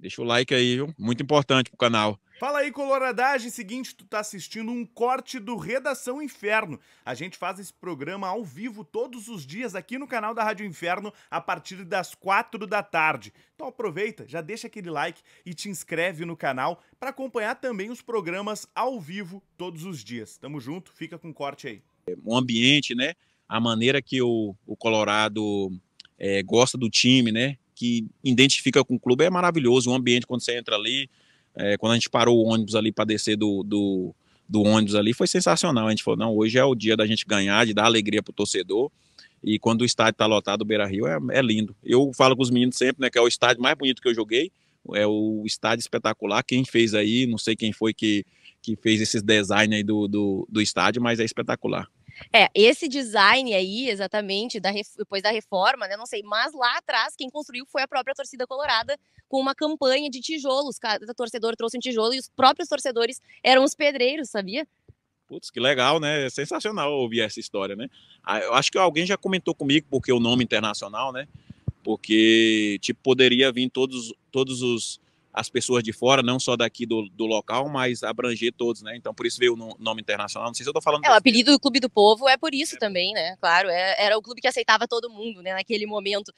Deixa o like aí, viu? Muito importante pro canal. Fala aí, Coloradagem. Seguinte, tu tá assistindo um corte do Redação Inferno. A gente faz esse programa ao vivo todos os dias aqui no canal da Rádio Inferno a partir das quatro da tarde. Então aproveita, já deixa aquele like e te inscreve no canal para acompanhar também os programas ao vivo todos os dias. Tamo junto, fica com o corte aí. O ambiente, né? A maneira que o, o Colorado é, gosta do time, né? que identifica com o clube é maravilhoso. O ambiente quando você entra ali, é, quando a gente parou o ônibus ali para descer do, do, do, ônibus ali, foi sensacional. A gente falou: não, hoje é o dia da gente ganhar, de dar alegria para o torcedor. E quando o estádio está lotado, o Beira Rio é, é, lindo. Eu falo com os meninos sempre, né, que é o estádio mais bonito que eu joguei, é o estádio espetacular. Quem fez aí, não sei quem foi que, que fez esses design aí do, do, do estádio, mas é espetacular. É, esse design aí, exatamente, da, depois da reforma, né? Não sei, mas lá atrás, quem construiu foi a própria torcida colorada, com uma campanha de tijolos. Cada torcedor trouxe um tijolo e os próprios torcedores eram os pedreiros, sabia? Putz, que legal, né? É sensacional ouvir essa história, né? Ah, eu acho que alguém já comentou comigo, porque o nome internacional, né? Porque, tipo, poderia vir todos, todos os as pessoas de fora, não só daqui do, do local, mas abranger todos, né? Então, por isso veio o nome internacional. Não sei se eu tô falando. É, o apelido do Clube do Povo é por isso é. também, né? Claro, é, era o clube que aceitava todo mundo, né? Naquele momento.